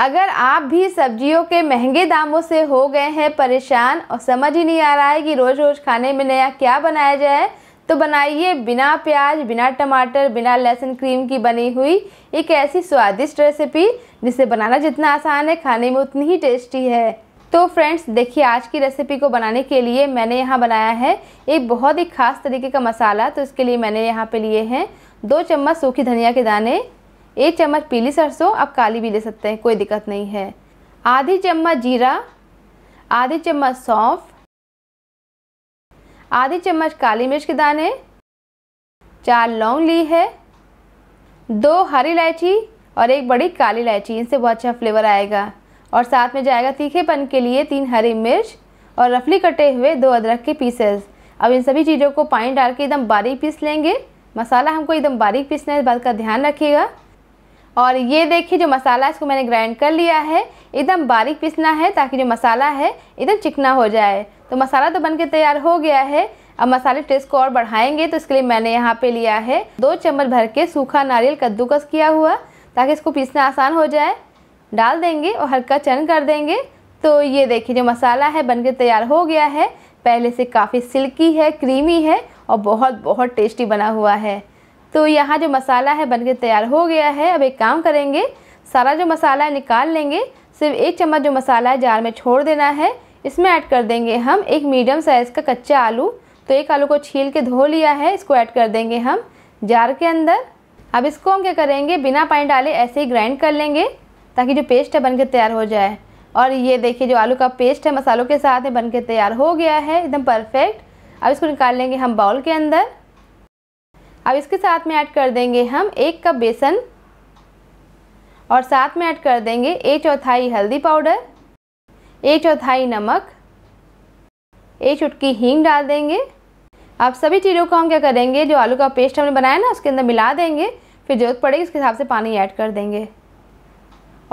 अगर आप भी सब्जियों के महंगे दामों से हो गए हैं परेशान और समझ ही नहीं आ रहा है कि रोज़ रोज़ खाने में नया क्या बनाया जाए तो बनाइए बिना प्याज बिना टमाटर बिना लहसुन क्रीम की बनी हुई एक ऐसी स्वादिष्ट रेसिपी जिसे बनाना जितना आसान है खाने में उतनी ही टेस्टी है तो फ्रेंड्स देखिए आज की रेसिपी को बनाने के लिए मैंने यहाँ बनाया है एक बहुत ही खास तरीके का मसाला तो इसके लिए मैंने यहाँ पे लिए हैं दो चम्मच सूखी धनिया के दाने एक चम्मच पीली सरसों आप काली भी ले सकते हैं कोई दिक्कत नहीं है आधी चम्मच जीरा आधी चम्मच सौंफ आधी चम्मच काली मिर्च के दाने चार लौंग ली है दो हरी इलायची और एक बड़ी काली इलायची इनसे बहुत अच्छा फ्लेवर आएगा और साथ में जाएगा तीखेपन के लिए तीन हरी मिर्च और रफली कटे हुए दो अदरक के पीसेस अब इन सभी चीज़ों को पानी डाल के एकदम बारीक पीस लेंगे मसाला हमको एकदम बारीक पीसना है इस बात का ध्यान रखिएगा और ये देखिए जो मसाला इसको मैंने ग्राइंड कर लिया है एकदम बारीक पीसना है ताकि जो मसाला है एकदम चिकना हो जाए तो मसाला तो बनके तैयार हो गया है अब मसाले टेस्ट को और बढ़ाएंगे तो इसके लिए मैंने यहाँ पे लिया है दो चम्मच भर के सूखा नारियल कद्दूकस किया हुआ ताकि इसको पीसना आसान हो जाए डाल देंगे और हल्का चन कर देंगे तो ये देखिए जो मसाला है बन तैयार हो गया है पहले से काफ़ी सिल्की है क्रीमी है और बहुत बहुत टेस्टी बना हुआ है तो यहाँ जो मसाला है बनके तैयार हो गया है अब एक काम करेंगे सारा जो मसाला है निकाल लेंगे सिर्फ एक चम्मच जो मसाला है जार में छोड़ देना है इसमें ऐड कर देंगे हम एक मीडियम साइज़ का कच्चा आलू तो एक आलू को छील के धो लिया है इसको ऐड कर देंगे हम जार के अंदर अब इसको हम क्या करेंगे बिना पानी डाले ऐसे ही ग्राइंड कर लेंगे ताकि जो पेस्ट है बनके तैयार हो जाए और ये देखिए जो आलू का पेस्ट है मसालों के साथ में बनके तैयार हो गया है एकदम परफेक्ट अब इसको निकाल लेंगे हम बाउल के अंदर अब इसके साथ में ऐड कर देंगे हम एक कप बेसन और साथ में ऐड कर देंगे एक चौथाई हल्दी पाउडर एक चौथाई नमक एक चुटकी हींग डाल देंगे अब सभी चीज़ों को हम क्या करेंगे जो आलू का पेस्ट हमने बनाया ना उसके अंदर मिला देंगे फिर ज़रूरत पड़ेगी उसके हिसाब से पानी ऐड कर देंगे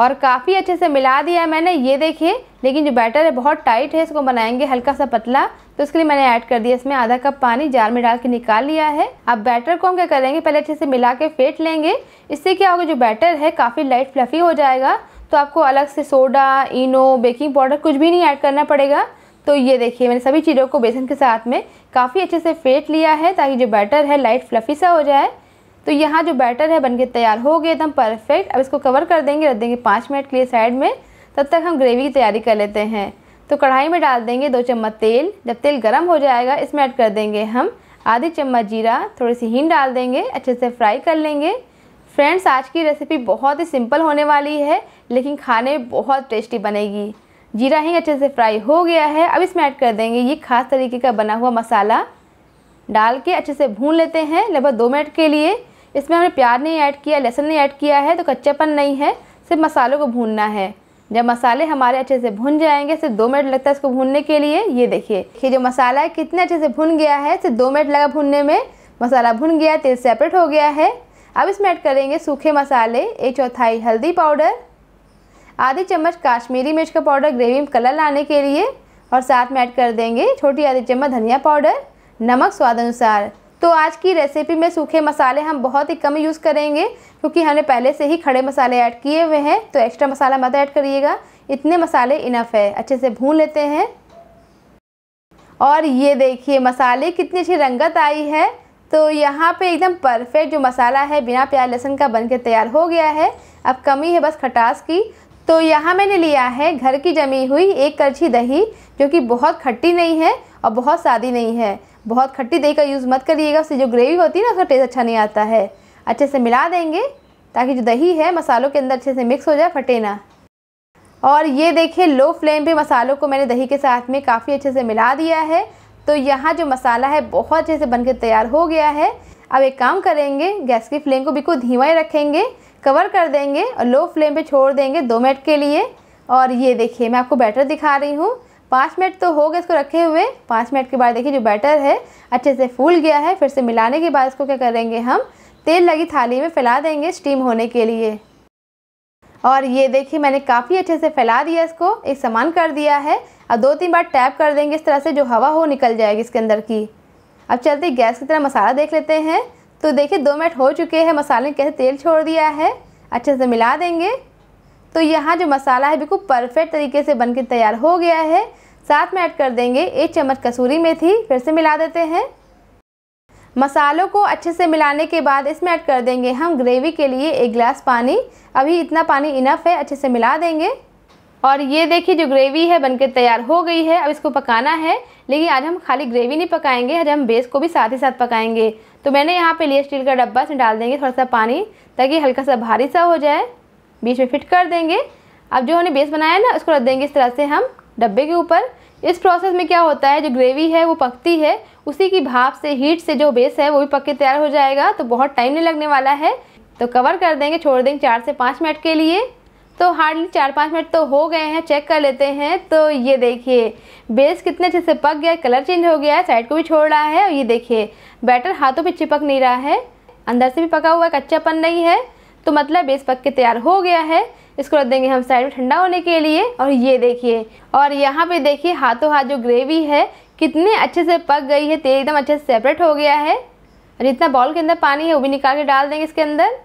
और काफ़ी अच्छे से मिला दिया मैंने ये देखिए लेकिन जो बैटर है बहुत टाइट है इसको बनाएंगे हल्का सा पतला तो इसके लिए मैंने ऐड कर दिया इसमें आधा कप पानी जार में डाल के निकाल लिया है अब बैटर को हम क्या करेंगे पहले अच्छे से मिला के फेंट लेंगे इससे क्या होगा जो बैटर है काफ़ी लाइट फ्लफ़ी हो जाएगा तो आपको अलग से सोडा इनो बेकिंग पाउडर कुछ भी नहीं ऐड करना पड़ेगा तो ये देखिए मैंने सभी चीज़ों को बेसन के साथ में काफ़ी अच्छे से फेंट लिया है ताकि जो बैटर है लाइट फ्लफ़ी सा हो जाए तो यहाँ जो बैटर है बनके तैयार हो गया एकदम परफेक्ट अब इसको कवर कर देंगे रख देंगे पाँच मिनट के लिए साइड में तब तक हम ग्रेवी की तैयारी कर लेते हैं तो कढ़ाई में डाल देंगे दो चम्मच तेल जब तेल गर्म हो जाएगा इसमें ऐड कर देंगे हम आधी चम्मच जीरा थोड़ी सी हींग डाल देंगे अच्छे से फ्राई कर लेंगे फ्रेंड्स आज की रेसिपी बहुत ही सिंपल होने वाली है लेकिन खाने में बहुत टेस्टी बनेगी जीरा ही अच्छे से फ्राई हो गया है अब इसमें ऐड कर देंगे ये खास तरीके का बना हुआ मसाला डाल के अच्छे से भून लेते हैं लगभग दो मिनट के लिए इसमें हमने प्याज नहीं ऐड किया लहसुन नहीं ऐड किया है तो कच्चापन नहीं है सिर्फ मसालों को भूनना है जब मसाले हमारे अच्छे से भुन जाएंगे सिर्फ दो मिनट लगता है इसको भूनने के लिए ये देखिए कि जो मसाला है कितने अच्छे से भुन गया है सिर्फ दो मिनट लगा भूनने में मसाला भुन गया तेल सेपरेट हो गया है अब इसमें ऐड करेंगे सूखे मसाले एक चौथाई हल्दी पाउडर आधी चम्मच काश्मीरी मिर्च का पाउडर ग्रेवी में कलर लाने के लिए और साथ में ऐड कर देंगे छोटी आधी चम्मच धनिया पाउडर नमक स्वाद अनुसार तो आज की रेसिपी में सूखे मसाले हम बहुत ही कम यूज़ करेंगे क्योंकि हमने पहले से ही खड़े मसाले ऐड किए हुए हैं तो एक्स्ट्रा मसाला मत ऐड करिएगा इतने मसाले इनफ है अच्छे से भून लेते हैं और ये देखिए मसाले कितनी अच्छी रंगत आई है तो यहाँ पे एकदम परफेक्ट जो मसाला है बिना प्याज लहसुन का बनके तैयार हो गया है अब कमी है बस खटास की तो यहाँ मैंने लिया है घर की जमी हुई एक करछी दही जो कि बहुत खट्टी नहीं है और बहुत सादी नहीं है बहुत खट्टी दही का यूज़ मत करिएगा उससे जो ग्रेवी होती है ना उसका टेस्ट अच्छा नहीं आता है अच्छे से मिला देंगे ताकि जो दही है मसालों के अंदर अच्छे से मिक्स हो जाए फटे ना और ये देखिए लो फ्लेम पे मसालों को मैंने दही के साथ में काफ़ी अच्छे से मिला दिया है तो यहाँ जो मसाला है बहुत अच्छे से बन तैयार हो गया है अब एक काम करेंगे गैस की फ्लेम को बिल्कुल धीमा ही रखेंगे कवर कर देंगे और लो फ्लेम पर छोड़ देंगे दो मिनट के लिए और ये देखिए मैं आपको बैटर दिखा रही हूँ पाँच मिनट तो हो गए इसको रखे हुए पाँच मिनट के बाद देखिए जो बैटर है अच्छे से फूल गया है फिर से मिलाने के बाद इसको क्या करेंगे हम तेल लगी थाली में फैला देंगे स्टीम होने के लिए और ये देखिए मैंने काफ़ी अच्छे से फैला दिया इसको एक समान कर दिया है अब दो तीन बार टैप कर देंगे इस तरह से जो हवा हो निकल जाएगी इसके अंदर की अब चलते गैस की तरह मसाला देख लेते हैं तो देखिए दो मिनट हो चुके हैं मसाले ने कैसे तेल छोड़ दिया है अच्छे से मिला देंगे तो यहाँ जो मसाला है बिल्कुल परफेक्ट तरीके से बनके तैयार हो गया है साथ में ऐड कर देंगे एक चम्मच कसूरी मेथी फिर से मिला देते हैं मसालों को अच्छे से मिलाने के बाद इसमें ऐड कर देंगे हम ग्रेवी के लिए एक गिलास पानी अभी इतना पानी इनफ है अच्छे से मिला देंगे और ये देखिए जो ग्रेवी है बनके तैयार हो गई है अब इसको पकाना है लेकिन आज हम खाली ग्रेवी नहीं पकाएंगे आज हम बेस को भी साथ ही साथ पकाएंगे तो मैंने यहाँ पे लिए स्टील का डब्बा से डाल देंगे थोड़ा सा पानी ताकि हल्का सा भारी सा हो जाए बीच में फिट कर देंगे अब जो हमने बेस बनाया ना उसको रख देंगे इस तरह से हम डब्बे के ऊपर इस प्रोसेस में क्या होता है जो ग्रेवी है वो पकती है उसी की भाप से हीट से जो बेस है वो भी पक के तैयार हो जाएगा तो बहुत टाइम नहीं लगने वाला है तो कवर कर देंगे छोड़ देंगे चार से पाँच मिनट के लिए तो हार्डली चार पाँच मिनट तो हो गए हैं चेक कर लेते हैं तो ये देखिए बेस कितने अच्छे से पक गया कलर चेंज हो गया है साइड को भी छोड़ रहा है और ये देखिए बैटर हाथों पर चिपक नहीं रहा है अंदर से भी पका हुआ कच्चापन नहीं है तो मतलब बेस पक के तैयार हो गया है इसको रख देंगे हम साइड में ठंडा होने के लिए और ये देखिए और यहाँ पे देखिए हाथों हाथ जो ग्रेवी है कितने अच्छे से पक गई है तेल एकदम अच्छे से सेपरेट हो गया है और जितना बॉल के अंदर पानी है वो भी निकाल के डाल देंगे इसके अंदर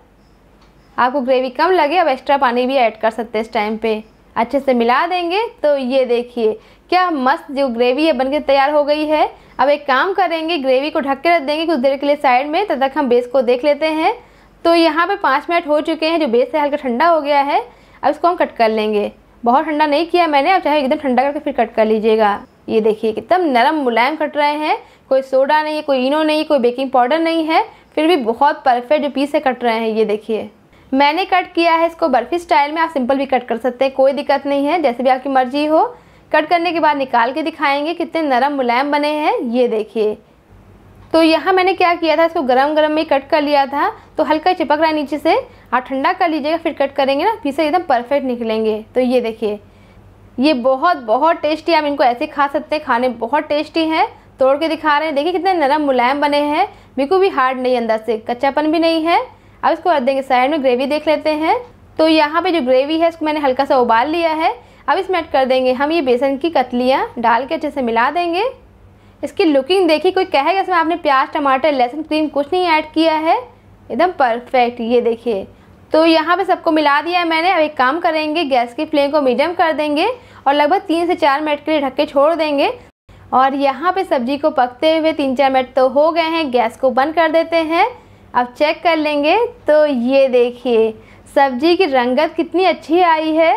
आपको ग्रेवी कम लगे अब एक्स्ट्रा पानी भी ऐड कर सकते हैं इस टाइम पर अच्छे से मिला देंगे तो ये देखिए क्या मस्त जो ग्रेवी है बन के तैयार हो गई है अब एक काम करेंगे ग्रेवी को ढक के रख देंगे कुछ देर के लिए साइड में तब तक हम बेस को देख लेते हैं तो यहाँ पर पाँच मिनट हो चुके हैं जो बेस से हल्का ठंडा हो गया है अब इसको हम कट कर लेंगे बहुत ठंडा नहीं किया मैंने अब चाहे एकदम ठंडा करके फिर कट कर लीजिएगा ये देखिए एकदम नरम मुलायम कट रहे हैं कोई सोडा नहीं है कोई इनो नहीं कोई बेकिंग पाउडर नहीं है फिर भी बहुत परफेक्ट जो पीस है कट रहे हैं ये देखिए मैंने कट किया है इसको बर्फ़ी स्टाइल में आप सिंपल भी कट कर सकते हैं कोई दिक्कत नहीं है जैसे भी आपकी मर्जी हो कट करने के बाद निकाल के दिखाएंगे कितने नरम मुलायम बने हैं ये देखिए तो यहाँ मैंने क्या किया था इसको गरम गरम में कट कर लिया था तो हल्का चिपक रहा है नीचे से आप ठंडा कर लीजिएगा फिर कट करेंगे ना पीसे एकदम परफेक्ट निकलेंगे तो ये देखिए ये बहुत बहुत टेस्टी आप इनको ऐसे खा सकते हैं खाने बहुत टेस्टी हैं तोड़ के दिखा रहे हैं देखिए कितने नरम मुलायम बने हैं बिल्कुल भी हार्ड नहीं अंदर से कच्चापन भी नहीं है अब इसको रख देंगे साइड में ग्रेवी देख लेते हैं तो यहाँ पर जो ग्रेवी है इसको मैंने हल्का सा उबाल लिया है अब इसमें ऐड कर देंगे हम ये बेसन की कतलियाँ डाल के अच्छे से मिला देंगे इसकी लुकिंग देखिए कोई कहेगा इसमें आपने प्याज टमाटर लहसुन क्रीम कुछ नहीं ऐड किया है एकदम परफेक्ट ये देखिए तो यहाँ पे सबको मिला दिया है मैंने अब एक काम करेंगे गैस की फ्लेम को मीडियम कर देंगे और लगभग तीन से चार मिनट के लिए ढक के छोड़ देंगे और यहाँ पे सब्जी को पकते हुए तीन चार मिनट तो हो गए हैं गैस को बंद कर देते हैं अब चेक कर लेंगे तो ये देखिए सब्जी की रंगत कितनी अच्छी आई है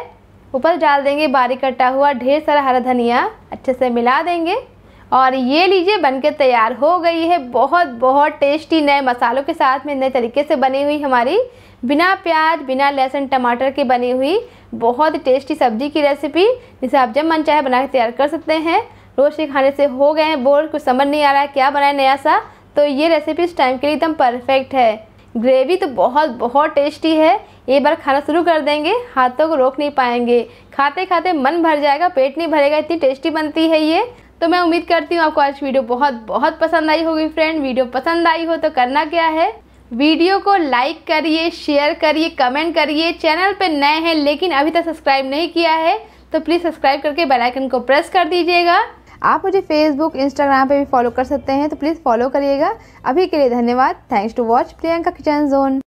ऊपर डाल देंगे बारीक कटा हुआ ढेर सारा हरा धनिया अच्छे से मिला देंगे और ये लीजिए बनके तैयार हो गई है बहुत बहुत टेस्टी नए मसालों के साथ में नए तरीके से बनी हुई हमारी बिना प्याज बिना लहसुन टमाटर के बनी हुई बहुत टेस्टी सब्जी की रेसिपी जिसे आप जब मन चाहे बना के तैयार कर सकते हैं रोज़ के खाने से हो गए हैं बोर कुछ समझ नहीं आ रहा है क्या बनाए नया सा तो ये रेसिपी इस टाइम के लिए एकदम परफेक्ट है ग्रेवी तो बहुत बहुत टेस्टी है एक बार खाना शुरू कर देंगे हाथों को रोक नहीं पाएंगे खाते खाते मन भर जाएगा पेट नहीं भरेगा इतनी टेस्टी बनती है ये तो मैं उम्मीद करती हूँ आपको आज वीडियो बहुत बहुत पसंद आई होगी फ्रेंड वीडियो पसंद आई हो तो करना क्या है वीडियो को लाइक करिए शेयर करिए कमेंट करिए चैनल पर नए हैं लेकिन अभी तक सब्सक्राइब नहीं किया है तो प्लीज़ सब्सक्राइब करके बेल आइकन को प्रेस कर दीजिएगा आप मुझे फेसबुक इंस्टाग्राम पे भी फॉलो कर सकते हैं तो प्लीज़ फॉलो करिएगा अभी के लिए धन्यवाद thanks to watch Priyanka kitchen zone